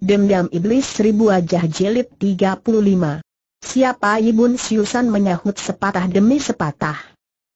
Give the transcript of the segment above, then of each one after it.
Dendam Iblis Seribu Wajah Jelit 35 Siapa Ibun Siusan menyahut sepatah demi sepatah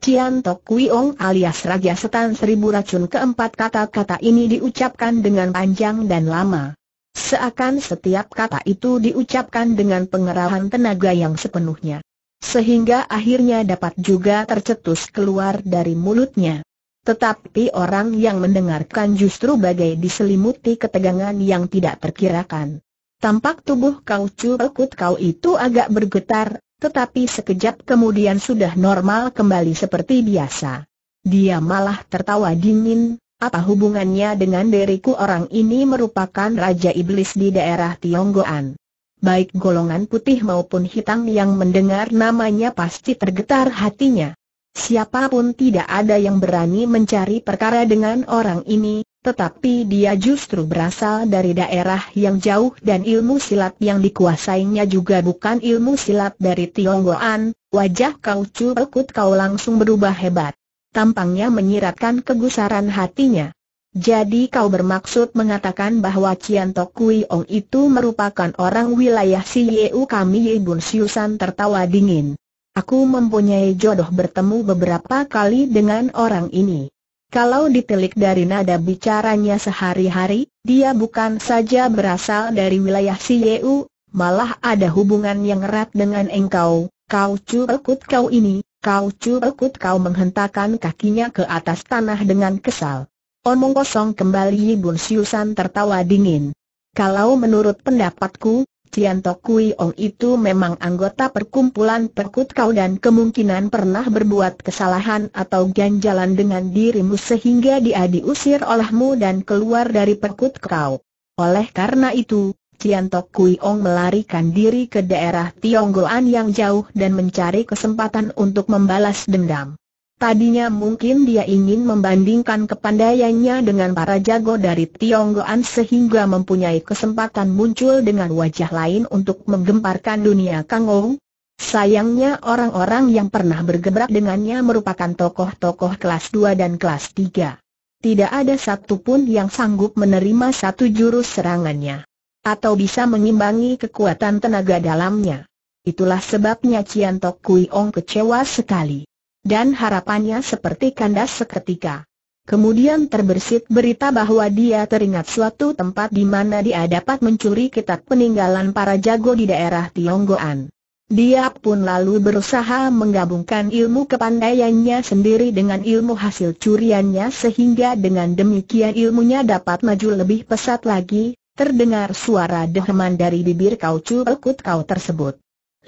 Cian Tok Kui Ong alias Raja Setan Seribu Racun keempat kata-kata ini diucapkan dengan panjang dan lama Seakan setiap kata itu diucapkan dengan pengerahan tenaga yang sepenuhnya Sehingga akhirnya dapat juga tercetus keluar dari mulutnya tetapi orang yang mendengarkan justru bagai diselimuti ketegangan yang tidak terkirakan. Tampak tubuh kau cuekut kau itu agak bergetar, tetapi sekejap kemudian sudah normal kembali seperti biasa. Dia malah tertawa dingin, apa hubungannya dengan diriku orang ini merupakan Raja Iblis di daerah Tionggoan. Baik golongan putih maupun hitam yang mendengar namanya pasti tergetar hatinya. Siapapun tidak ada yang berani mencari perkara dengan orang ini, tetapi dia justru berasal dari daerah yang jauh dan ilmu silat yang dikuasainya juga bukan ilmu silat dari Tionggoan, wajah kau curukut kau langsung berubah hebat. Tampangnya menyiratkan kegusaran hatinya. Jadi kau bermaksud mengatakan bahwa Cian Tok Kui Ong itu merupakan orang wilayah Si Yeu kami Bun Siusan tertawa dingin. Aku mempunyai jodoh bertemu beberapa kali dengan orang ini. Kalau ditelik dari nada bicaranya sehari-hari, dia bukan saja berasal dari wilayah Sieu, malah ada hubungan yang erat dengan engkau. Kau curekut kau ini, kau curekut kau menghentakkan kakinya ke atas tanah dengan kesal. Omong kosong kembali Bun Siusan tertawa dingin. Kalau menurut pendapatku, Tian Tokui Ong itu memang anggota perkumpulan perkut kau dan kemungkinan pernah berbuat kesalahan atau ganjalan dengan dirimu sehingga dia diusir olehmu dan keluar dari perkut kau. Oleh karena itu, Tian Tok Kui Ong melarikan diri ke daerah Tionggoan yang jauh dan mencari kesempatan untuk membalas dendam. Tadinya mungkin dia ingin membandingkan kepandaiannya dengan para jago dari Tionggoan sehingga mempunyai kesempatan muncul dengan wajah lain untuk menggemparkan dunia Kang Kangou. Sayangnya orang-orang yang pernah bergebrak dengannya merupakan tokoh-tokoh kelas 2 dan kelas 3. Tidak ada satupun yang sanggup menerima satu jurus serangannya. Atau bisa mengimbangi kekuatan tenaga dalamnya. Itulah sebabnya Cian Tok Kui Ong kecewa sekali dan harapannya seperti kandas seketika. Kemudian terbersit berita bahwa dia teringat suatu tempat di mana dia dapat mencuri kitab peninggalan para jago di daerah Tionggoan. Dia pun lalu berusaha menggabungkan ilmu kepandaiannya sendiri dengan ilmu hasil curiannya sehingga dengan demikian ilmunya dapat maju lebih pesat lagi, terdengar suara deheman dari bibir kau pelkut kau tersebut.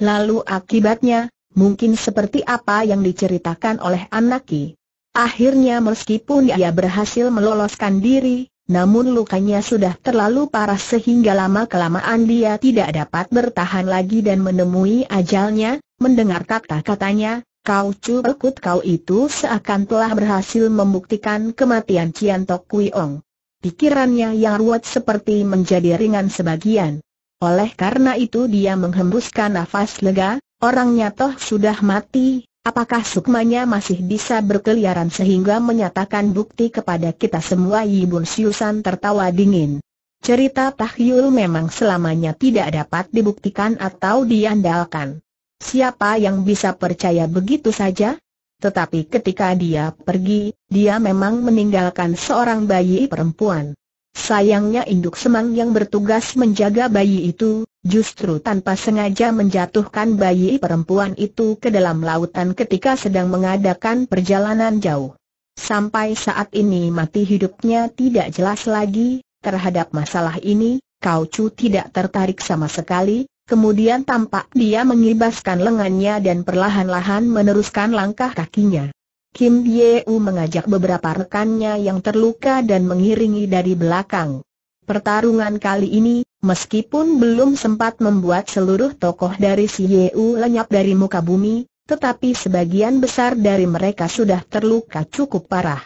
Lalu akibatnya, mungkin seperti apa yang diceritakan oleh Anaki. Akhirnya meskipun ia berhasil meloloskan diri, namun lukanya sudah terlalu parah sehingga lama-kelamaan dia tidak dapat bertahan lagi dan menemui ajalnya, mendengar kata-katanya, kau curekut kau itu seakan telah berhasil membuktikan kematian Cian Tok Kui Ong. Pikirannya yang ruwet seperti menjadi ringan sebagian. Oleh karena itu dia menghembuskan nafas lega, Orangnya toh sudah mati, apakah sukmanya masih bisa berkeliaran sehingga menyatakan bukti kepada kita semua Yibun Siusan tertawa dingin. Cerita tahyul memang selamanya tidak dapat dibuktikan atau diandalkan. Siapa yang bisa percaya begitu saja? Tetapi ketika dia pergi, dia memang meninggalkan seorang bayi perempuan. Sayangnya induk semang yang bertugas menjaga bayi itu, justru tanpa sengaja menjatuhkan bayi perempuan itu ke dalam lautan ketika sedang mengadakan perjalanan jauh. Sampai saat ini mati hidupnya tidak jelas lagi, terhadap masalah ini, Kau Chu tidak tertarik sama sekali, kemudian tampak dia mengibaskan lengannya dan perlahan-lahan meneruskan langkah kakinya. Kim Ye U mengajak beberapa rekannya yang terluka dan mengiringi dari belakang. Pertarungan kali ini, meskipun belum sempat membuat seluruh tokoh dari si Yeu lenyap dari muka bumi, tetapi sebagian besar dari mereka sudah terluka cukup parah.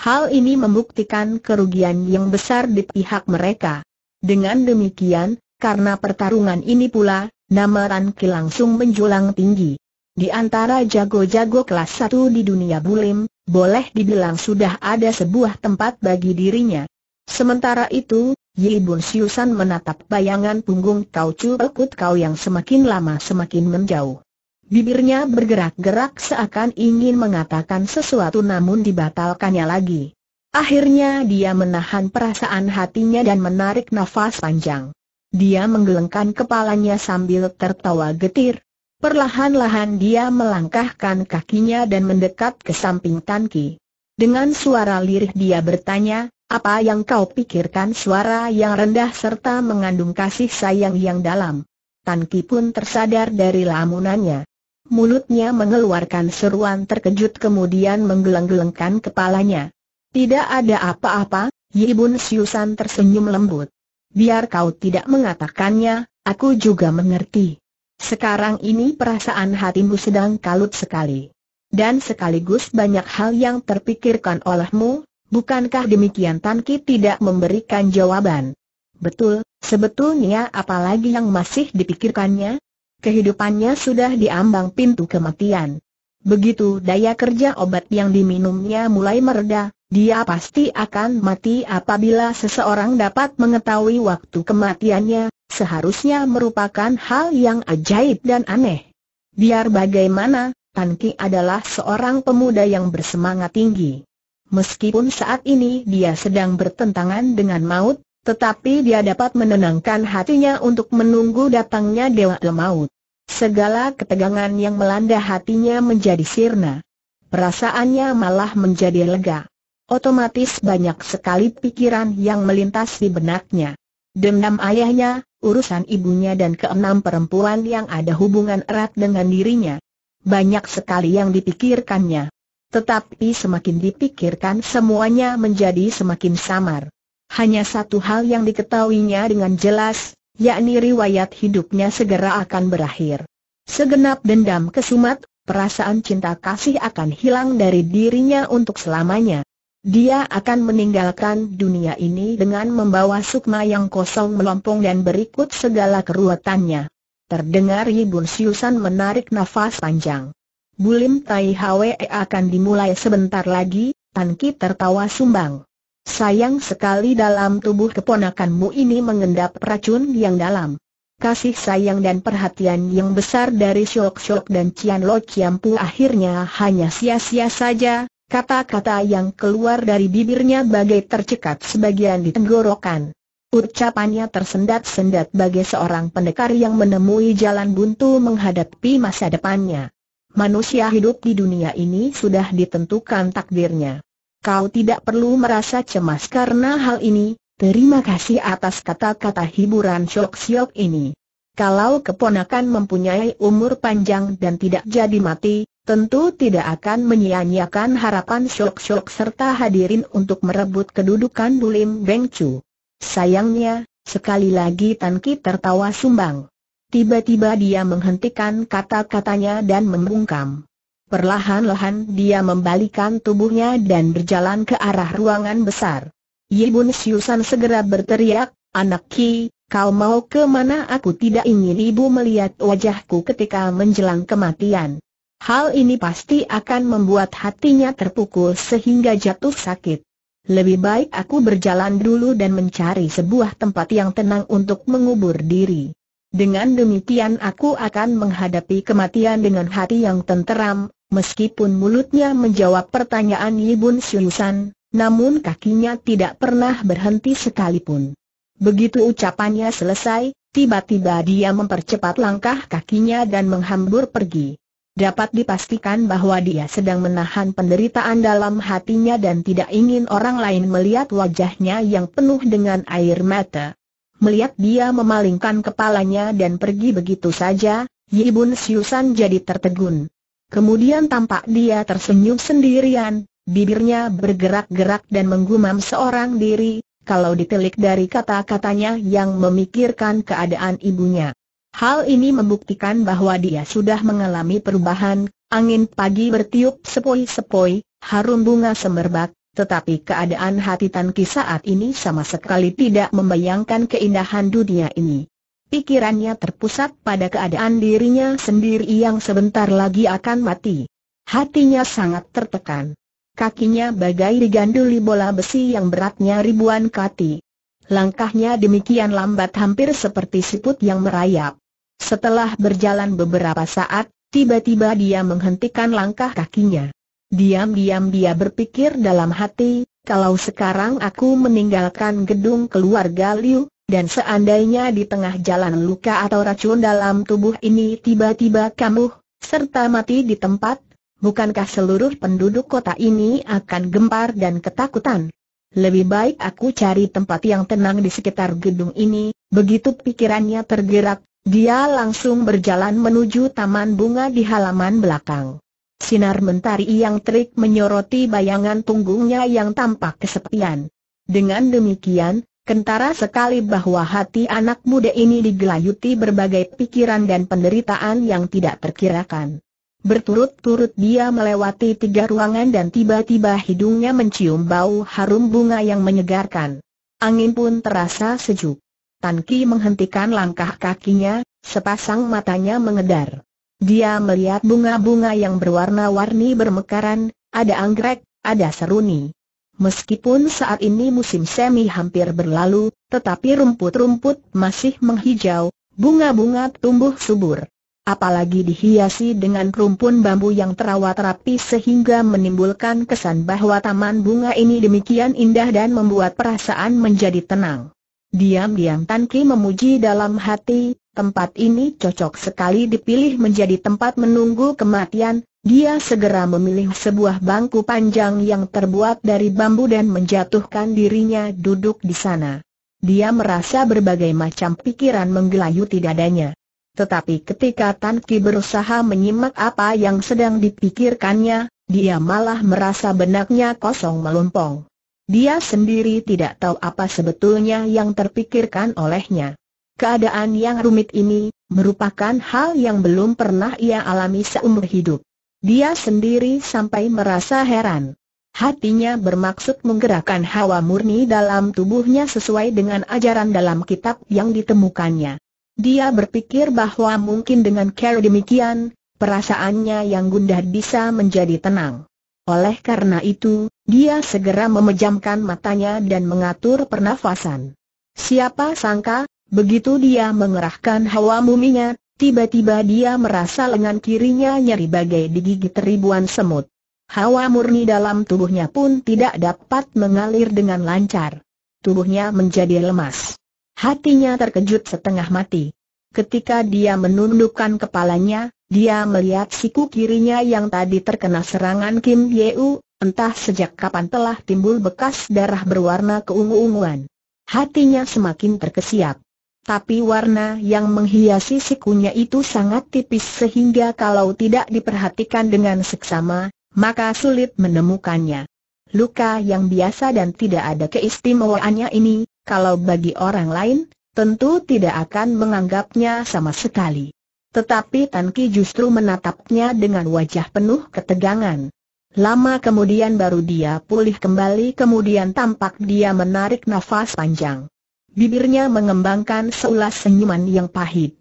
Hal ini membuktikan kerugian yang besar di pihak mereka. Dengan demikian, karena pertarungan ini pula, nama Ranki langsung menjulang tinggi. Di antara jago-jago kelas 1 di dunia bulim, boleh dibilang sudah ada sebuah tempat bagi dirinya. Sementara itu, Yi Siusan menatap bayangan punggung Kau Chu Ekut Kau yang semakin lama semakin menjauh. Bibirnya bergerak-gerak seakan ingin mengatakan sesuatu namun dibatalkannya lagi. Akhirnya dia menahan perasaan hatinya dan menarik nafas panjang. Dia menggelengkan kepalanya sambil tertawa getir. Perlahan-lahan dia melangkahkan kakinya dan mendekat ke samping Tan Ki. Dengan suara lirih dia bertanya, apa yang kau pikirkan suara yang rendah serta mengandung kasih sayang yang dalam. Tan Ki pun tersadar dari lamunannya. Mulutnya mengeluarkan seruan terkejut kemudian menggeleng-gelengkan kepalanya. Tidak ada apa-apa, Yibun Siusan tersenyum lembut. Biar kau tidak mengatakannya, aku juga mengerti. Sekarang ini perasaan hatimu sedang kalut sekali. Dan sekaligus banyak hal yang terpikirkan olehmu, Bukankah demikian Tan Ki tidak memberikan jawaban? Betul, sebetulnya apalagi yang masih dipikirkannya? Kehidupannya sudah diambang pintu kematian. Begitu daya kerja obat yang diminumnya mulai mereda, dia pasti akan mati apabila seseorang dapat mengetahui waktu kematiannya, seharusnya merupakan hal yang ajaib dan aneh. Biar bagaimana, Tan Ki adalah seorang pemuda yang bersemangat tinggi. Meskipun saat ini dia sedang bertentangan dengan maut, tetapi dia dapat menenangkan hatinya untuk menunggu datangnya Dewa Maut. Segala ketegangan yang melanda hatinya menjadi sirna. Perasaannya malah menjadi lega. Otomatis banyak sekali pikiran yang melintas di benaknya. Dendam ayahnya, urusan ibunya dan keenam perempuan yang ada hubungan erat dengan dirinya. Banyak sekali yang dipikirkannya. Tetapi semakin dipikirkan semuanya menjadi semakin samar. Hanya satu hal yang diketahuinya dengan jelas, yakni riwayat hidupnya segera akan berakhir. Segenap dendam kesumat, perasaan cinta kasih akan hilang dari dirinya untuk selamanya. Dia akan meninggalkan dunia ini dengan membawa sukma yang kosong melompong dan berikut segala keruatannya. Terdengar Ibu Siusan menarik nafas panjang. Bulim Tai Hwe akan dimulai sebentar lagi, Tan Ki tertawa sumbang. Sayang sekali dalam tubuh keponakanmu ini mengendap racun yang dalam. Kasih sayang dan perhatian yang besar dari Syok Syok dan Cian Lo Chiam Pu akhirnya hanya sia-sia saja, kata-kata yang keluar dari bibirnya bagai tercekat sebagian di tenggorokan. Ucapannya tersendat-sendat bagai seorang pendekar yang menemui jalan buntu menghadapi masa depannya. Manusia hidup di dunia ini sudah ditentukan takdirnya. Kau tidak perlu merasa cemas karena hal ini, terima kasih atas kata-kata hiburan Shok syok ini. Kalau keponakan mempunyai umur panjang dan tidak jadi mati, tentu tidak akan menyia-nyiakan harapan Shok syok serta hadirin untuk merebut kedudukan Bulim Beng Chu. Sayangnya, sekali lagi Tan Ki tertawa sumbang. Tiba-tiba dia menghentikan kata-katanya dan membungkam. Perlahan-lahan dia membalikan tubuhnya dan berjalan ke arah ruangan besar. Yibun Siusan segera berteriak, Anak Ki, kau mau ke mana aku tidak ingin ibu melihat wajahku ketika menjelang kematian. Hal ini pasti akan membuat hatinya terpukul sehingga jatuh sakit. Lebih baik aku berjalan dulu dan mencari sebuah tempat yang tenang untuk mengubur diri. Dengan demikian aku akan menghadapi kematian dengan hati yang tenteram, meskipun mulutnya menjawab pertanyaan Yibun Siusan, namun kakinya tidak pernah berhenti sekalipun. Begitu ucapannya selesai, tiba-tiba dia mempercepat langkah kakinya dan menghambur pergi. Dapat dipastikan bahwa dia sedang menahan penderitaan dalam hatinya dan tidak ingin orang lain melihat wajahnya yang penuh dengan air mata. Melihat dia memalingkan kepalanya dan pergi begitu saja, Yibun Siusan jadi tertegun. Kemudian tampak dia tersenyum sendirian, bibirnya bergerak-gerak dan menggumam seorang diri, kalau ditelik dari kata-katanya yang memikirkan keadaan ibunya. Hal ini membuktikan bahwa dia sudah mengalami perubahan, angin pagi bertiup sepoi-sepoi, harum bunga semerbak, tetapi keadaan hati Tan Ki saat ini sama sekali tidak membayangkan keindahan dunia ini. Pikirannya terpusat pada keadaan dirinya sendiri yang sebentar lagi akan mati. Hatinya sangat tertekan. Kakinya bagai diganduli bola besi yang beratnya ribuan kati. Langkahnya demikian lambat hampir seperti siput yang merayap. Setelah berjalan beberapa saat, tiba-tiba dia menghentikan langkah kakinya. Diam-diam dia berpikir dalam hati, kalau sekarang aku meninggalkan gedung keluarga Liu, dan seandainya di tengah jalan luka atau racun dalam tubuh ini tiba-tiba kambuh, serta mati di tempat, bukankah seluruh penduduk kota ini akan gempar dan ketakutan? Lebih baik aku cari tempat yang tenang di sekitar gedung ini, begitu pikirannya tergerak, dia langsung berjalan menuju taman bunga di halaman belakang. Sinar mentari yang terik menyoroti bayangan punggungnya yang tampak kesepian. Dengan demikian, kentara sekali bahwa hati anak muda ini digelayuti berbagai pikiran dan penderitaan yang tidak terkirakan. Berturut-turut dia melewati tiga ruangan dan tiba-tiba hidungnya mencium bau harum bunga yang menyegarkan. Angin pun terasa sejuk. Tan Ki menghentikan langkah kakinya, sepasang matanya mengedar. Dia melihat bunga-bunga yang berwarna-warni bermekaran, ada anggrek, ada seruni. Meskipun saat ini musim semi hampir berlalu, tetapi rumput-rumput masih menghijau, bunga-bunga tumbuh subur. Apalagi dihiasi dengan rumpun bambu yang terawat rapi sehingga menimbulkan kesan bahwa taman bunga ini demikian indah dan membuat perasaan menjadi tenang. Diam-diam Tan Ki memuji dalam hati, tempat ini cocok sekali dipilih menjadi tempat menunggu kematian, dia segera memilih sebuah bangku panjang yang terbuat dari bambu dan menjatuhkan dirinya duduk di sana. Dia merasa berbagai macam pikiran menggelayuti dadanya. Tetapi ketika Tan Ki berusaha menyimak apa yang sedang dipikirkannya, dia malah merasa benaknya kosong melompong. Dia sendiri tidak tahu apa sebetulnya yang terpikirkan olehnya. Keadaan yang rumit ini merupakan hal yang belum pernah ia alami seumur hidup. Dia sendiri sampai merasa heran. Hatinya bermaksud menggerakkan hawa murni dalam tubuhnya sesuai dengan ajaran dalam kitab yang ditemukannya. Dia berpikir bahwa mungkin dengan cara demikian, perasaannya yang gundah bisa menjadi tenang. Oleh karena itu, dia segera memejamkan matanya dan mengatur pernafasan. Siapa sangka, begitu dia mengerahkan hawa muminya, tiba-tiba dia merasa lengan kirinya nyeri bagai digigit ribuan semut. Hawa murni dalam tubuhnya pun tidak dapat mengalir dengan lancar. Tubuhnya menjadi lemas. Hatinya terkejut setengah mati. Ketika dia menundukkan kepalanya, dia melihat siku kirinya yang tadi terkena serangan Kim Yeu, entah sejak kapan telah timbul bekas darah berwarna keungu-unguan. Hatinya semakin terkesiap. Tapi warna yang menghiasi sikunya itu sangat tipis sehingga kalau tidak diperhatikan dengan seksama, maka sulit menemukannya. Luka yang biasa dan tidak ada keistimewaannya ini, kalau bagi orang lain, tentu tidak akan menganggapnya sama sekali. Tetapi Tan Ki justru menatapnya dengan wajah penuh ketegangan. Lama kemudian baru dia pulih kembali kemudian tampak dia menarik nafas panjang. Bibirnya mengembangkan seulas senyuman yang pahit.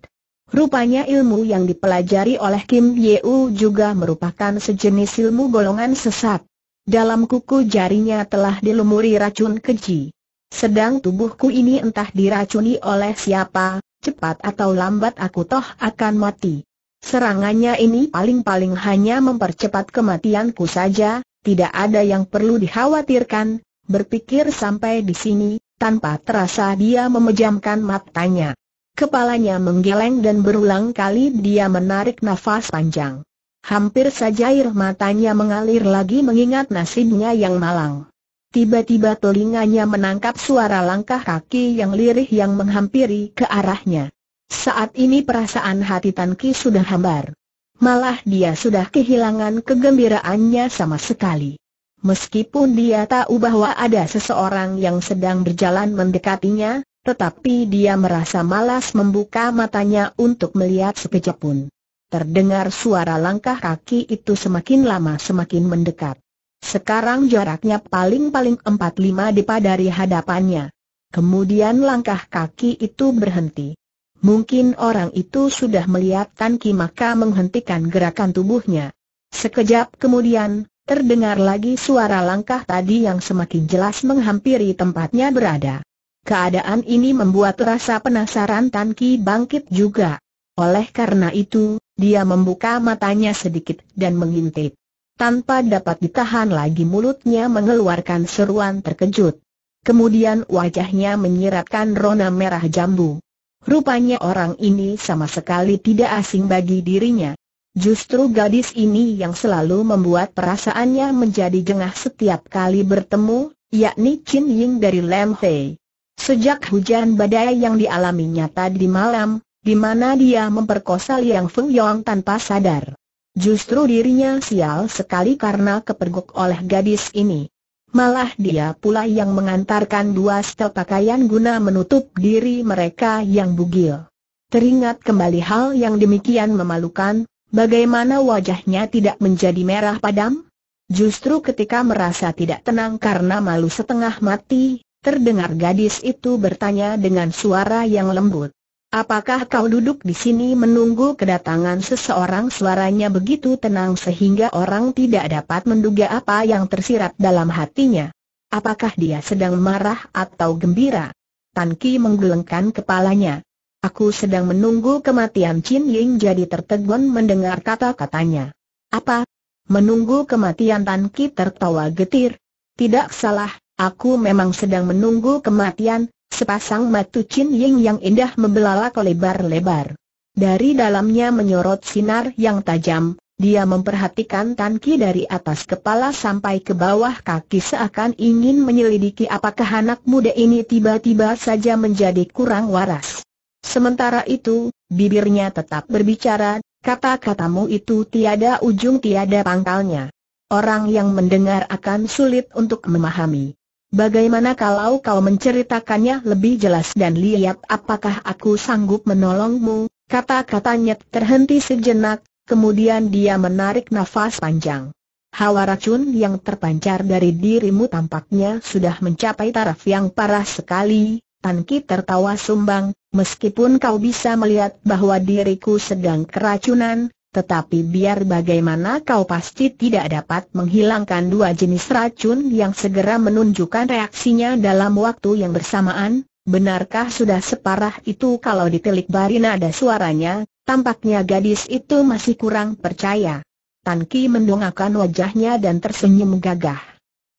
Rupanya ilmu yang dipelajari oleh Kim Yeu juga merupakan sejenis ilmu golongan sesat. Dalam kuku jarinya telah dilumuri racun keji. Sedang tubuhku ini entah diracuni oleh siapa, cepat atau lambat aku toh akan mati. Serangannya ini paling-paling hanya mempercepat kematianku saja, tidak ada yang perlu dikhawatirkan, berpikir sampai di sini, tanpa terasa dia memejamkan matanya. Kepalanya menggeleng dan berulang kali dia menarik nafas panjang. Hampir saja air matanya mengalir lagi mengingat nasibnya yang malang. Tiba-tiba telinganya menangkap suara langkah kaki yang lirih yang menghampiri ke arahnya. Saat ini perasaan hati Tan Ki sudah hambar. Malah dia sudah kehilangan kegembiraannya sama sekali. Meskipun dia tahu bahwa ada seseorang yang sedang berjalan mendekatinya, tetapi dia merasa malas membuka matanya untuk melihat sekejap pun. Terdengar suara langkah kaki itu semakin lama semakin mendekat. Sekarang jaraknya paling-paling 4-5 depa dari hadapannya. Kemudian langkah kaki itu berhenti. Mungkin orang itu sudah melihat Tan Ki maka menghentikan gerakan tubuhnya. Sekejap kemudian, terdengar lagi suara langkah tadi yang semakin jelas menghampiri tempatnya berada. Keadaan ini membuat rasa penasaran Tan Ki bangkit juga. Oleh karena itu, dia membuka matanya sedikit dan mengintip. Tanpa dapat ditahan lagi mulutnya mengeluarkan seruan terkejut. Kemudian wajahnya menyiratkan rona merah jambu. Rupanya orang ini sama sekali tidak asing bagi dirinya. Justru gadis ini yang selalu membuat perasaannya menjadi jengah setiap kali bertemu, yakni Chin Ying dari Lam Hei. Sejak hujan badai yang dialaminya tadi malam, di mana dia memperkosa Liang Feng Yong tanpa sadar. Justru dirinya sial sekali karena kepergok oleh gadis ini. Malah dia pula yang mengantarkan dua setel pakaian guna menutup diri mereka yang bugil. Teringat kembali hal yang demikian memalukan, bagaimana wajahnya tidak menjadi merah padam? Justru ketika merasa tidak tenang karena malu setengah mati, terdengar gadis itu bertanya dengan suara yang lembut. Apakah kau duduk di sini menunggu kedatangan seseorang suaranya begitu tenang sehingga orang tidak dapat menduga apa yang tersirat dalam hatinya? Apakah dia sedang marah atau gembira? Tan Ki menggelengkan kepalanya. Aku sedang menunggu kematian Chin Ying jadi tertegun mendengar kata-katanya. Apa? Menunggu kematian Tan Ki tertawa getir. Tidak salah, aku memang sedang menunggu kematian, Sepasang matu Chin Ying yang indah membelalak lebar-lebar. Dari dalamnya menyorot sinar yang tajam, dia memperhatikan Tan Ki dari atas kepala sampai ke bawah kaki seakan ingin menyelidiki apakah anak muda ini tiba-tiba saja menjadi kurang waras. Sementara itu, bibirnya tetap berbicara, kata-katamu itu tiada ujung tiada pangkalnya. Orang yang mendengar akan sulit untuk memahami. Bagaimana kalau kau menceritakannya lebih jelas dan lihat apakah aku sanggup menolongmu? Kata-katanya terhenti sejenak, kemudian dia menarik nafas panjang. Hawa racun yang terpancar dari dirimu tampaknya sudah mencapai taraf yang parah sekali, Tan Ki tertawa sumbang, meskipun kau bisa melihat bahwa diriku sedang keracunan, tetapi biar bagaimana kau pasti tidak dapat menghilangkan dua jenis racun yang segera menunjukkan reaksinya dalam waktu yang bersamaan, benarkah sudah separah itu kalau ditelik barin ada suaranya, tampaknya gadis itu masih kurang percaya. Tan Ki mendongakkan wajahnya dan tersenyum gagah.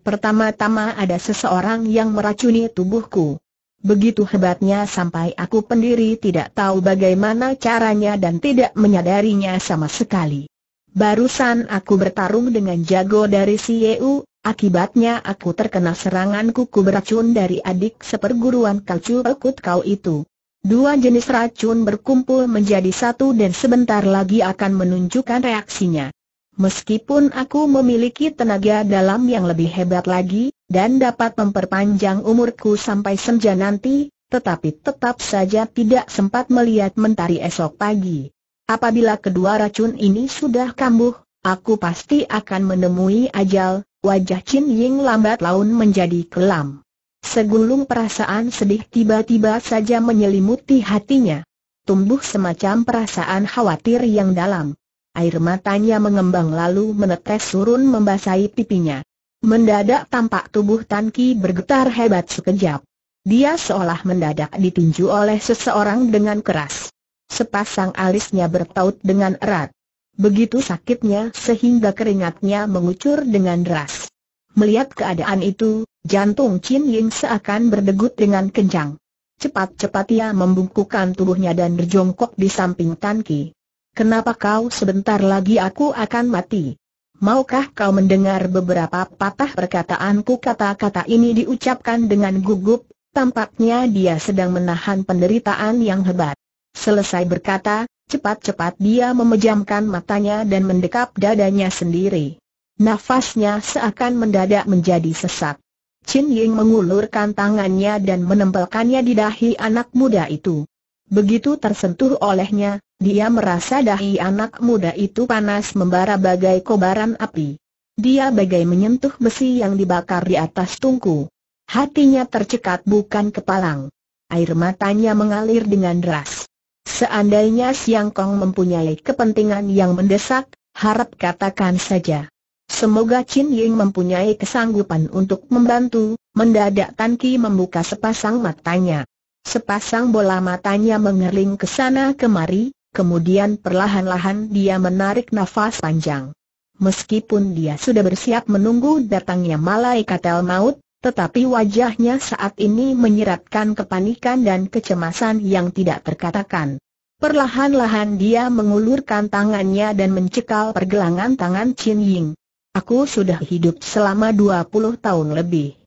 Pertama-tama ada seseorang yang meracuni tubuhku. Begitu hebatnya sampai aku pendiri tidak tahu bagaimana caranya dan tidak menyadarinya sama sekali. Barusan aku bertarung dengan jago dari Sieu, akibatnya aku terkena serangan kuku beracun dari adik seperguruan kalcu pekut kau itu. Dua jenis racun berkumpul menjadi satu dan sebentar lagi akan menunjukkan reaksinya. Meskipun aku memiliki tenaga dalam yang lebih hebat lagi, dan dapat memperpanjang umurku sampai senja nanti, tetapi tetap saja tidak sempat melihat mentari esok pagi. Apabila kedua racun ini sudah kambuh, aku pasti akan menemui ajal, wajah Chin Ying lambat laun menjadi kelam. Segulung perasaan sedih tiba-tiba saja menyelimuti hatinya. Tumbuh semacam perasaan khawatir yang dalam. Air matanya mengembang lalu menetes turun membasahi pipinya. Mendadak tampak tubuh Tan Ki bergetar hebat sekejap. Dia seolah mendadak ditinju oleh seseorang dengan keras. Sepasang alisnya bertaut dengan erat. Begitu sakitnya sehingga keringatnya mengucur dengan deras. Melihat keadaan itu, jantung Chin Ying seakan berdegut dengan kencang. Cepat-cepat ia membungkukkan tubuhnya dan berjongkok di samping Tan Ki. Kenapa kau sebentar lagi aku akan mati? Maukah kau mendengar beberapa patah perkataanku kata-kata ini diucapkan dengan gugup, tampaknya dia sedang menahan penderitaan yang hebat. Selesai berkata, cepat-cepat dia memejamkan matanya dan mendekap dadanya sendiri. Nafasnya seakan mendadak menjadi sesak. Chin Ying mengulurkan tangannya dan menempelkannya di dahi anak muda itu. Begitu tersentuh olehnya, dia merasa dahi anak muda itu panas membara bagai kobaran api. Dia bagai menyentuh besi yang dibakar di atas tungku. Hatinya tercekat bukan kepalang. Air matanya mengalir dengan deras. Seandainya Siang Kong mempunyai kepentingan yang mendesak, harap katakan saja. Semoga Chin Ying mempunyai kesanggupan untuk membantu, mendadak Tan Ki membuka sepasang matanya. Sepasang bola matanya mengerling ke sana kemari, kemudian perlahan-lahan dia menarik nafas panjang. Meskipun dia sudah bersiap menunggu datangnya malaikat el maut, tetapi wajahnya saat ini menyiratkan kepanikan dan kecemasan yang tidak terkatakan. Perlahan-lahan dia mengulurkan tangannya dan mencekal pergelangan tangan Chin Ying. Aku sudah hidup selama 20 tahun lebih.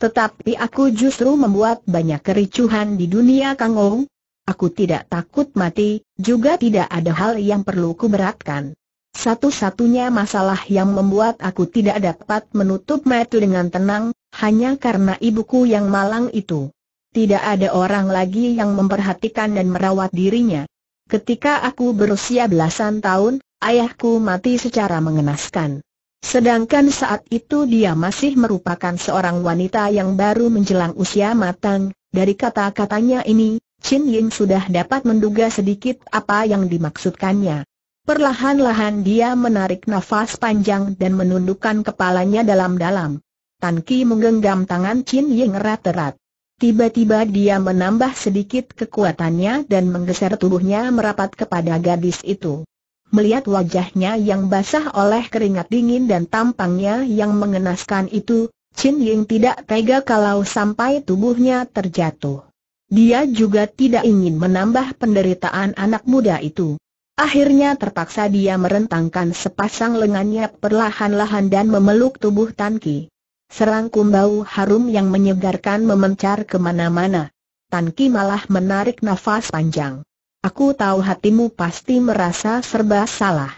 Tetapi aku justru membuat banyak kericuhan di dunia Kang Aku tidak takut mati, juga tidak ada hal yang perlu kuberatkan. Satu-satunya masalah yang membuat aku tidak dapat menutup mata dengan tenang, hanya karena ibuku yang malang itu. Tidak ada orang lagi yang memperhatikan dan merawat dirinya. Ketika aku berusia belasan tahun, ayahku mati secara mengenaskan. Sedangkan saat itu dia masih merupakan seorang wanita yang baru menjelang usia matang, dari kata-katanya ini, Chin Ying sudah dapat menduga sedikit apa yang dimaksudkannya. Perlahan-lahan dia menarik nafas panjang dan menundukkan kepalanya dalam-dalam. Tan Ki menggenggam tangan Chin Ying erat-erat. Tiba-tiba dia menambah sedikit kekuatannya dan menggeser tubuhnya merapat kepada gadis itu. Melihat wajahnya yang basah oleh keringat dingin dan tampangnya yang mengenaskan itu, Chin Ying tidak tega kalau sampai tubuhnya terjatuh. Dia juga tidak ingin menambah penderitaan anak muda itu. Akhirnya terpaksa dia merentangkan sepasang lengannya perlahan-lahan dan memeluk tubuh Tan Ki. Serangkum bau harum yang menyegarkan memencar kemana-mana. Tan Ki malah menarik nafas panjang. Aku tahu hatimu pasti merasa serba salah.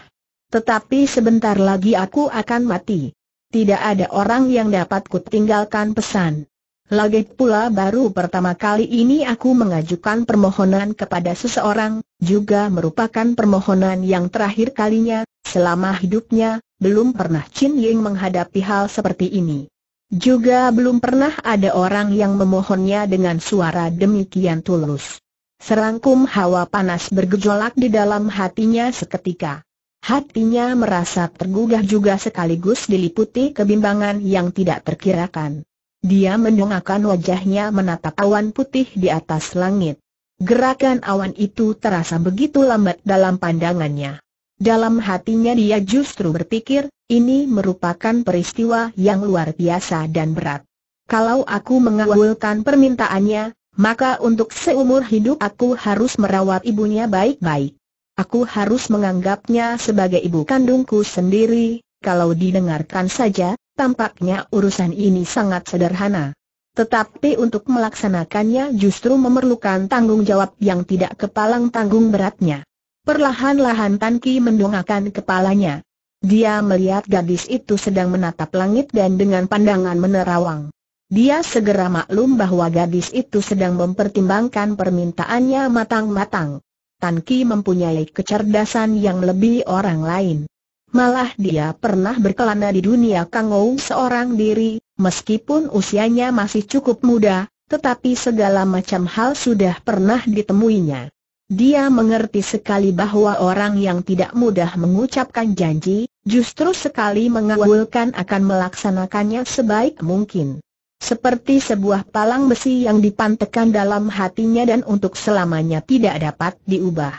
Tetapi sebentar lagi aku akan mati. Tidak ada orang yang dapat kutinggalkan pesan. Lagi pula baru pertama kali ini aku mengajukan permohonan kepada seseorang, juga merupakan permohonan yang terakhir kalinya, selama hidupnya, belum pernah Chin Ying menghadapi hal seperti ini. Juga belum pernah ada orang yang memohonnya dengan suara demikian tulus. Serangkum hawa panas bergejolak di dalam hatinya seketika. Hatinya merasa tergugah juga sekaligus diliputi kebimbangan yang tidak terkirakan. Dia mendongakkan wajahnya menatap awan putih di atas langit. Gerakan awan itu terasa begitu lambat dalam pandangannya. Dalam hatinya dia justru berpikir, ini merupakan peristiwa yang luar biasa dan berat. Kalau aku mengawalkan permintaannya, maka untuk seumur hidup aku harus merawat ibunya baik-baik. Aku harus menganggapnya sebagai ibu kandungku sendiri, kalau didengarkan saja, tampaknya urusan ini sangat sederhana. Tetapi untuk melaksanakannya justru memerlukan tanggung jawab yang tidak kepalang tanggung beratnya. Perlahan-lahan Tan Ki mendongakkan kepalanya. Dia melihat gadis itu sedang menatap langit dan dengan pandangan menerawang. Dia segera maklum bahwa gadis itu sedang mempertimbangkan permintaannya matang-matang. Tan Ki mempunyai kecerdasan yang lebih orang lain. Malah dia pernah berkelana di dunia Kangou seorang diri, meskipun usianya masih cukup muda, tetapi segala macam hal sudah pernah ditemuinya. Dia mengerti sekali bahwa orang yang tidak mudah mengucapkan janji, justru sekali mengawalkan akan melaksanakannya sebaik mungkin. Seperti sebuah palang besi yang dipantekan dalam hatinya dan untuk selamanya tidak dapat diubah.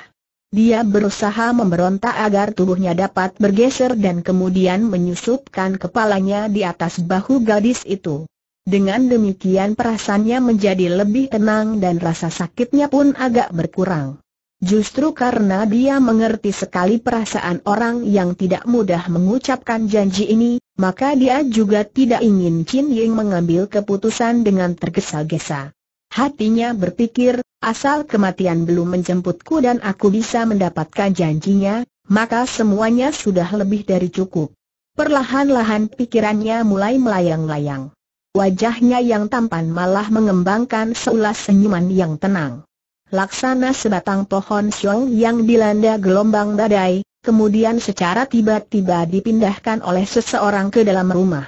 Dia berusaha memberontak agar tubuhnya dapat bergeser dan kemudian menyusupkan kepalanya di atas bahu gadis itu. Dengan demikian perasaannya menjadi lebih tenang dan rasa sakitnya pun agak berkurang. Justru karena dia mengerti sekali perasaan orang yang tidak mudah mengucapkan janji ini, maka dia juga tidak ingin Chin Ying mengambil keputusan dengan tergesa-gesa. Hatinya berpikir, asal kematian belum menjemputku dan aku bisa mendapatkan janjinya, maka semuanya sudah lebih dari cukup. Perlahan-lahan pikirannya mulai melayang-layang. Wajahnya yang tampan malah mengembangkan seulas senyuman yang tenang laksana sebatang pohon siong yang dilanda gelombang badai, kemudian secara tiba-tiba dipindahkan oleh seseorang ke dalam rumah.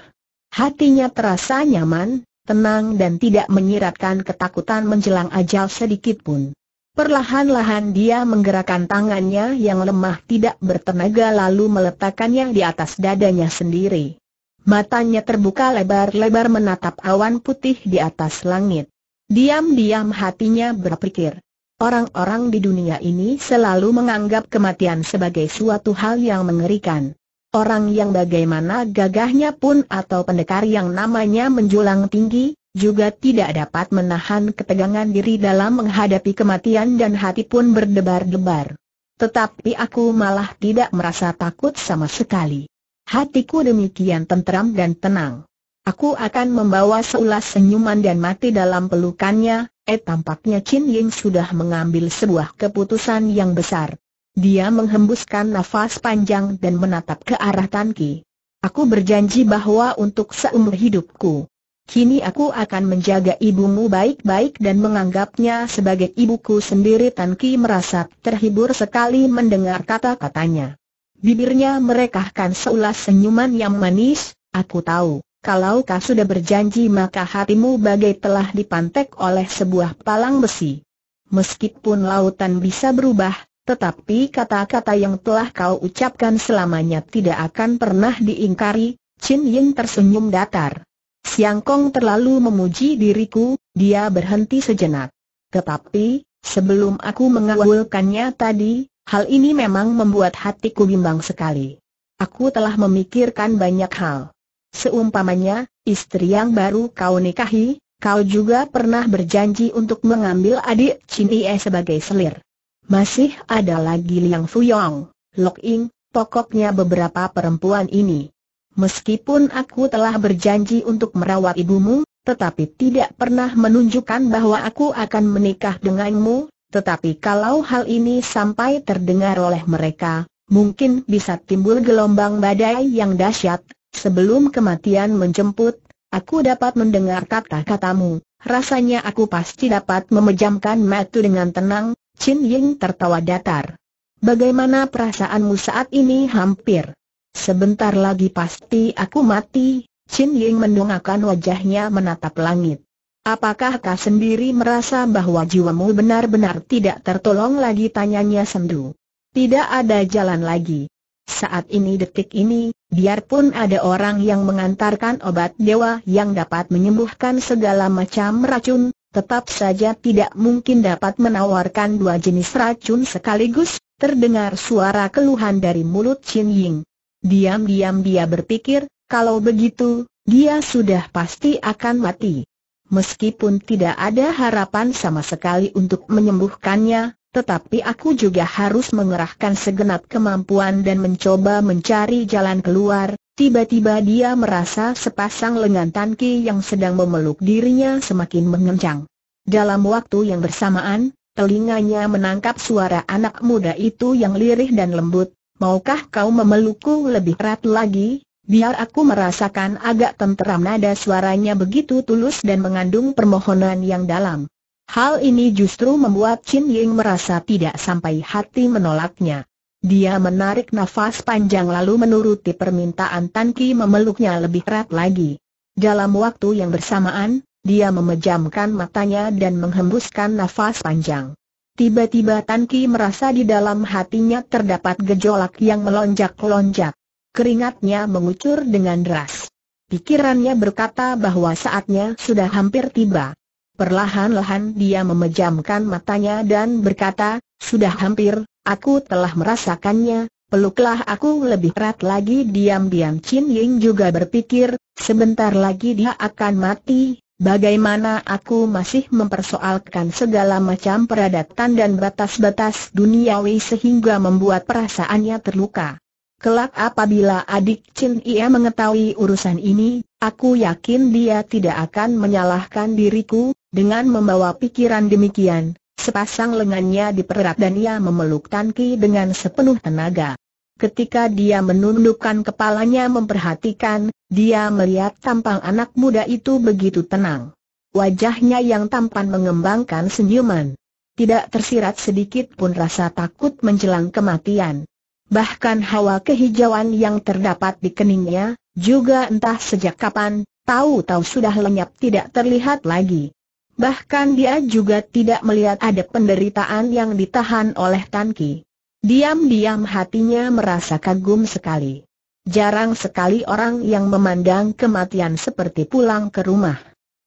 Hatinya terasa nyaman, tenang dan tidak menyiratkan ketakutan menjelang ajal sedikit pun. Perlahan-lahan dia menggerakkan tangannya yang lemah tidak bertenaga lalu meletakkannya di atas dadanya sendiri. Matanya terbuka lebar-lebar menatap awan putih di atas langit. Diam-diam hatinya berpikir, Orang-orang di dunia ini selalu menganggap kematian sebagai suatu hal yang mengerikan. Orang yang bagaimana gagahnya pun atau pendekar yang namanya menjulang tinggi, juga tidak dapat menahan ketegangan diri dalam menghadapi kematian dan hati pun berdebar-debar. Tetapi aku malah tidak merasa takut sama sekali. Hatiku demikian tentram dan tenang. Aku akan membawa seulas senyuman dan mati dalam pelukannya, eh tampaknya Chin Ying sudah mengambil sebuah keputusan yang besar. Dia menghembuskan nafas panjang dan menatap ke arah Tan Ki. Aku berjanji bahwa untuk seumur hidupku, kini aku akan menjaga ibumu baik-baik dan menganggapnya sebagai ibuku sendiri Tan Ki merasa terhibur sekali mendengar kata-katanya. Bibirnya merekahkan seulas senyuman yang manis, aku tahu kalau kau sudah berjanji maka hatimu bagai telah dipantek oleh sebuah palang besi. Meskipun lautan bisa berubah, tetapi kata-kata yang telah kau ucapkan selamanya tidak akan pernah diingkari, Chin Ying tersenyum datar. Siang Kong terlalu memuji diriku, dia berhenti sejenak. Tetapi, sebelum aku mengawulkannya tadi, hal ini memang membuat hatiku bimbang sekali. Aku telah memikirkan banyak hal. Seumpamanya, istri yang baru kau nikahi, kau juga pernah berjanji untuk mengambil adik Chin Ie sebagai selir. Masih ada lagi Liang Fuyong, Lok Ing, pokoknya beberapa perempuan ini. Meskipun aku telah berjanji untuk merawat ibumu, tetapi tidak pernah menunjukkan bahwa aku akan menikah denganmu, tetapi kalau hal ini sampai terdengar oleh mereka, mungkin bisa timbul gelombang badai yang dahsyat, Sebelum kematian menjemput, aku dapat mendengar kata-katamu, rasanya aku pasti dapat memejamkan mata dengan tenang, Chin Ying tertawa datar. Bagaimana perasaanmu saat ini hampir? Sebentar lagi pasti aku mati, Chin Ying mendongakkan wajahnya menatap langit. Apakah kau sendiri merasa bahwa jiwamu benar-benar tidak tertolong lagi tanyanya sendu? Tidak ada jalan lagi. Saat ini detik ini, biarpun ada orang yang mengantarkan obat dewa yang dapat menyembuhkan segala macam racun, tetap saja tidak mungkin dapat menawarkan dua jenis racun sekaligus, terdengar suara keluhan dari mulut Chin Ying. Diam-diam dia berpikir, kalau begitu, dia sudah pasti akan mati. Meskipun tidak ada harapan sama sekali untuk menyembuhkannya, tetapi aku juga harus mengerahkan segenap kemampuan dan mencoba mencari jalan keluar. Tiba-tiba dia merasa sepasang lengan Tanki yang sedang memeluk dirinya semakin mengencang. Dalam waktu yang bersamaan, telinganya menangkap suara anak muda itu yang lirih dan lembut. Maukah kau memelukku lebih erat lagi? Biar aku merasakan agak tenteram nada suaranya begitu tulus dan mengandung permohonan yang dalam. Hal ini justru membuat Chin Ying merasa tidak sampai hati menolaknya. Dia menarik nafas panjang lalu menuruti permintaan Tan Ki memeluknya lebih erat lagi. Dalam waktu yang bersamaan, dia memejamkan matanya dan menghembuskan nafas panjang. Tiba-tiba Tan Ki merasa di dalam hatinya terdapat gejolak yang melonjak-lonjak. Keringatnya mengucur dengan deras. Pikirannya berkata bahwa saatnya sudah hampir tiba. Perlahan-lahan dia memejamkan matanya dan berkata, sudah hampir, aku telah merasakannya, peluklah aku lebih erat lagi diam-diam Chin Ying juga berpikir, sebentar lagi dia akan mati, bagaimana aku masih mempersoalkan segala macam peradatan dan batas-batas duniawi sehingga membuat perasaannya terluka. Kelak apabila adik Chin Ia mengetahui urusan ini, aku yakin dia tidak akan menyalahkan diriku, dengan membawa pikiran demikian, sepasang lengannya dipererat dan ia memeluk Tan Ki dengan sepenuh tenaga. Ketika dia menundukkan kepalanya memperhatikan, dia melihat tampang anak muda itu begitu tenang. Wajahnya yang tampan mengembangkan senyuman. Tidak tersirat sedikit pun rasa takut menjelang kematian. Bahkan hawa kehijauan yang terdapat di keningnya, juga entah sejak kapan, tahu-tahu sudah lenyap tidak terlihat lagi. Bahkan dia juga tidak melihat ada penderitaan yang ditahan oleh Tan Ki. Diam-diam hatinya merasa kagum sekali. Jarang sekali orang yang memandang kematian seperti pulang ke rumah.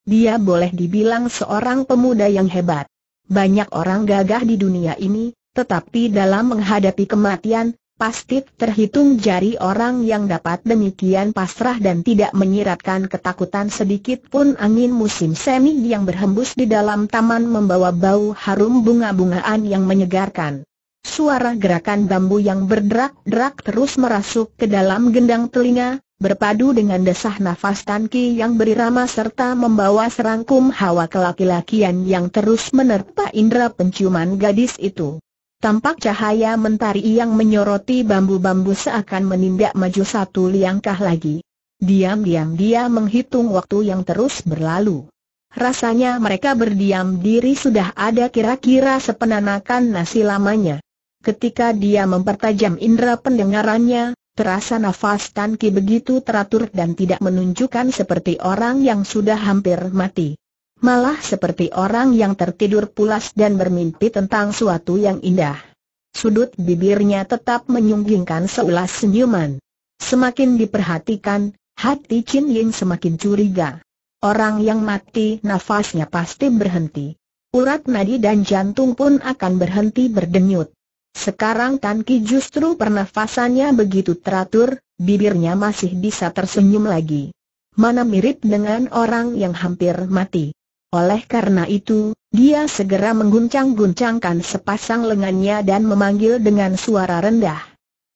Dia boleh dibilang seorang pemuda yang hebat. Banyak orang gagah di dunia ini, tetapi dalam menghadapi kematian, pasti terhitung jari orang yang dapat demikian pasrah dan tidak menyiratkan ketakutan sedikit pun angin musim semi yang berhembus di dalam taman membawa bau harum bunga-bungaan yang menyegarkan. Suara gerakan bambu yang berderak-derak terus merasuk ke dalam gendang telinga, berpadu dengan desah nafas Tanki yang berirama serta membawa serangkum hawa kelaki-lakian yang terus menerpa indera penciuman gadis itu. Tampak cahaya mentari yang menyoroti bambu-bambu seakan menindak maju satu langkah lagi. Diam-diam dia menghitung waktu yang terus berlalu. Rasanya mereka berdiam diri sudah ada kira-kira sepenanakan nasi lamanya. Ketika dia mempertajam indera pendengarannya, terasa nafas Tan begitu teratur dan tidak menunjukkan seperti orang yang sudah hampir mati malah seperti orang yang tertidur pulas dan bermimpi tentang suatu yang indah. Sudut bibirnya tetap menyunggingkan seulas senyuman. Semakin diperhatikan, hati Chin Yin semakin curiga. Orang yang mati nafasnya pasti berhenti. Urat nadi dan jantung pun akan berhenti berdenyut. Sekarang Tan Ki justru pernafasannya begitu teratur, bibirnya masih bisa tersenyum lagi. Mana mirip dengan orang yang hampir mati. Oleh karena itu, dia segera mengguncang-guncangkan sepasang lengannya dan memanggil dengan suara rendah.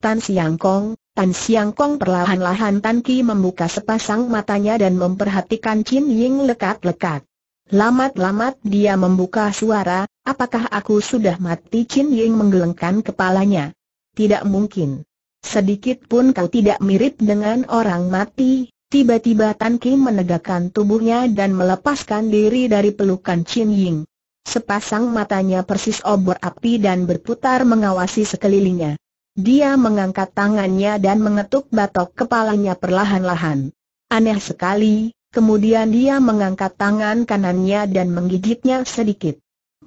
Tan Siang Kong, Tan Siang Kong perlahan-lahan Tan Ki membuka sepasang matanya dan memperhatikan Chin Ying lekat-lekat. Lamat-lamat dia membuka suara, apakah aku sudah mati Chin Ying menggelengkan kepalanya. Tidak mungkin. Sedikit pun kau tidak mirip dengan orang mati, Tiba-tiba Tan Kim menegakkan tubuhnya dan melepaskan diri dari pelukan Chin Ying. Sepasang matanya persis obor api dan berputar mengawasi sekelilingnya. Dia mengangkat tangannya dan mengetuk batok kepalanya perlahan-lahan. Aneh sekali, kemudian dia mengangkat tangan kanannya dan menggigitnya sedikit.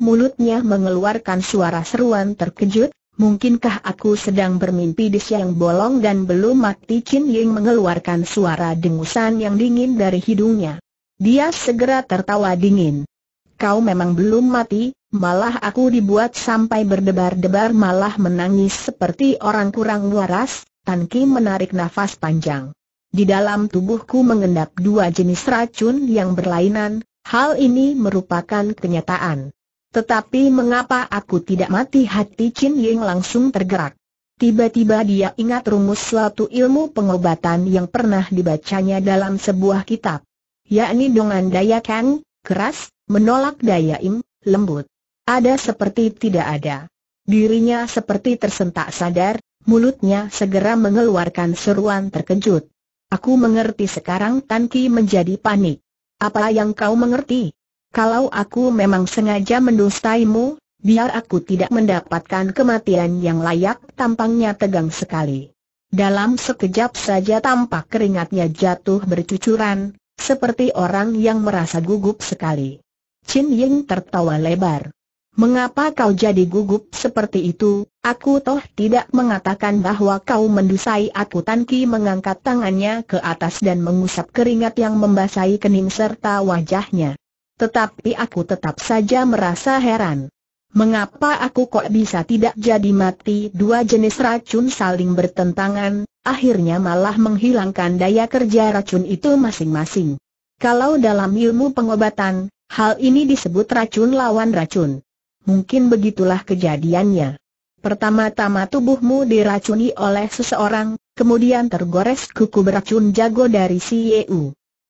Mulutnya mengeluarkan suara seruan terkejut, Mungkinkah aku sedang bermimpi di siang bolong dan belum mati Chin Ying mengeluarkan suara dengusan yang dingin dari hidungnya. Dia segera tertawa dingin. Kau memang belum mati, malah aku dibuat sampai berdebar-debar malah menangis seperti orang kurang waras, Tan Ki menarik nafas panjang. Di dalam tubuhku mengendap dua jenis racun yang berlainan, hal ini merupakan kenyataan. Tetapi mengapa aku tidak mati hati Chin Ying langsung tergerak. Tiba-tiba dia ingat rumus suatu ilmu pengobatan yang pernah dibacanya dalam sebuah kitab. Yakni dengan daya kang, keras, menolak daya im, lembut. Ada seperti tidak ada. Dirinya seperti tersentak sadar, mulutnya segera mengeluarkan seruan terkejut. Aku mengerti sekarang Tan Ki menjadi panik. Apa yang kau mengerti? Kalau aku memang sengaja mendustaimu, biar aku tidak mendapatkan kematian yang layak tampangnya tegang sekali. Dalam sekejap saja tampak keringatnya jatuh bercucuran, seperti orang yang merasa gugup sekali. Chin Ying tertawa lebar. Mengapa kau jadi gugup seperti itu? Aku toh tidak mengatakan bahwa kau mendusai aku Tan Ki mengangkat tangannya ke atas dan mengusap keringat yang membasahi kening serta wajahnya. Tetapi aku tetap saja merasa heran. Mengapa aku kok bisa tidak jadi mati dua jenis racun saling bertentangan, akhirnya malah menghilangkan daya kerja racun itu masing-masing. Kalau dalam ilmu pengobatan, hal ini disebut racun lawan racun. Mungkin begitulah kejadiannya. Pertama-tama tubuhmu diracuni oleh seseorang, kemudian tergores kuku beracun jago dari si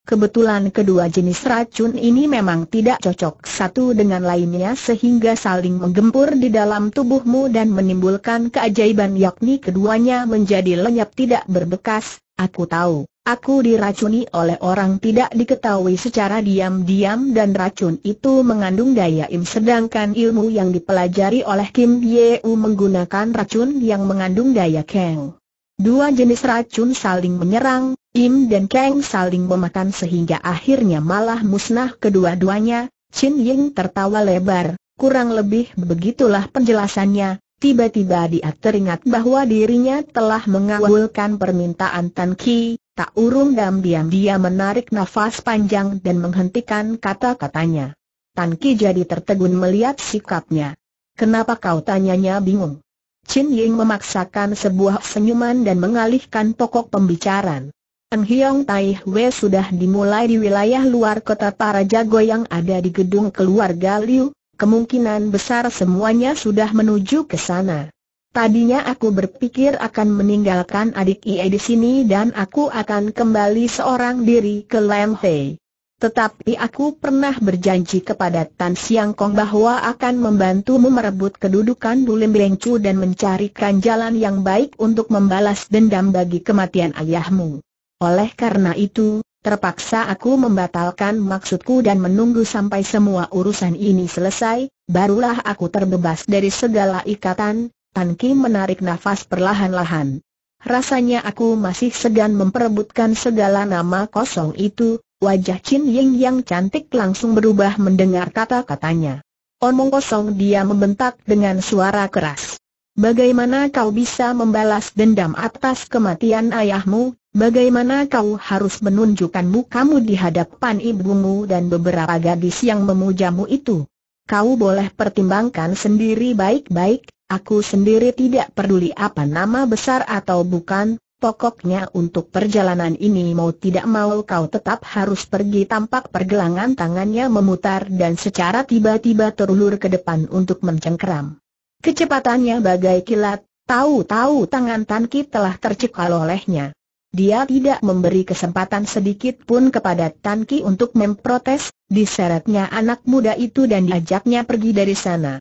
Kebetulan kedua jenis racun ini memang tidak cocok satu dengan lainnya sehingga saling menggempur di dalam tubuhmu dan menimbulkan keajaiban yakni keduanya menjadi lenyap tidak berbekas. Aku tahu, aku diracuni oleh orang tidak diketahui secara diam-diam dan racun itu mengandung daya im sedangkan ilmu yang dipelajari oleh Kim Ye U menggunakan racun yang mengandung daya keng. Dua jenis racun saling menyerang, Im dan Kang saling memakan sehingga akhirnya malah musnah kedua-duanya. Chin Ying tertawa lebar, kurang lebih begitulah penjelasannya. Tiba-tiba dia teringat bahwa dirinya telah mengawulkan permintaan Tan Ki, tak urung diam-diam dia menarik nafas panjang dan menghentikan kata-katanya. Tan Ki jadi tertegun melihat sikapnya. Kenapa kau tanyanya bingung? Chin Ying memaksakan sebuah senyuman dan mengalihkan pokok pembicaraan. Eng Hiong Tai Hwe sudah dimulai di wilayah luar kota para jago yang ada di gedung keluarga Liu, kemungkinan besar semuanya sudah menuju ke sana. Tadinya aku berpikir akan meninggalkan adik Ie di sini dan aku akan kembali seorang diri ke Lam Hei. Tetapi aku pernah berjanji kepada Tan Siang Kong bahwa akan membantumu merebut kedudukan Bulim Bengcu dan mencarikan jalan yang baik untuk membalas dendam bagi kematian ayahmu. Oleh karena itu, terpaksa aku membatalkan maksudku dan menunggu sampai semua urusan ini selesai, barulah aku terbebas dari segala ikatan, Tan Kim menarik nafas perlahan-lahan. Rasanya aku masih segan memperebutkan segala nama kosong itu, Wajah Chin Ying yang cantik langsung berubah mendengar kata-katanya. Omong kosong dia membentak dengan suara keras. Bagaimana kau bisa membalas dendam atas kematian ayahmu? Bagaimana kau harus menunjukkan mukamu di hadapan ibumu dan beberapa gadis yang memujamu itu? Kau boleh pertimbangkan sendiri baik-baik, aku sendiri tidak peduli apa nama besar atau bukan, Pokoknya untuk perjalanan ini mau tidak mau kau tetap harus pergi tampak pergelangan tangannya memutar dan secara tiba-tiba terulur ke depan untuk mencengkeram. Kecepatannya bagai kilat, tahu-tahu tangan Tan Ki telah tercekal olehnya. Dia tidak memberi kesempatan sedikit pun kepada Tan untuk memprotes, diseretnya anak muda itu dan diajaknya pergi dari sana.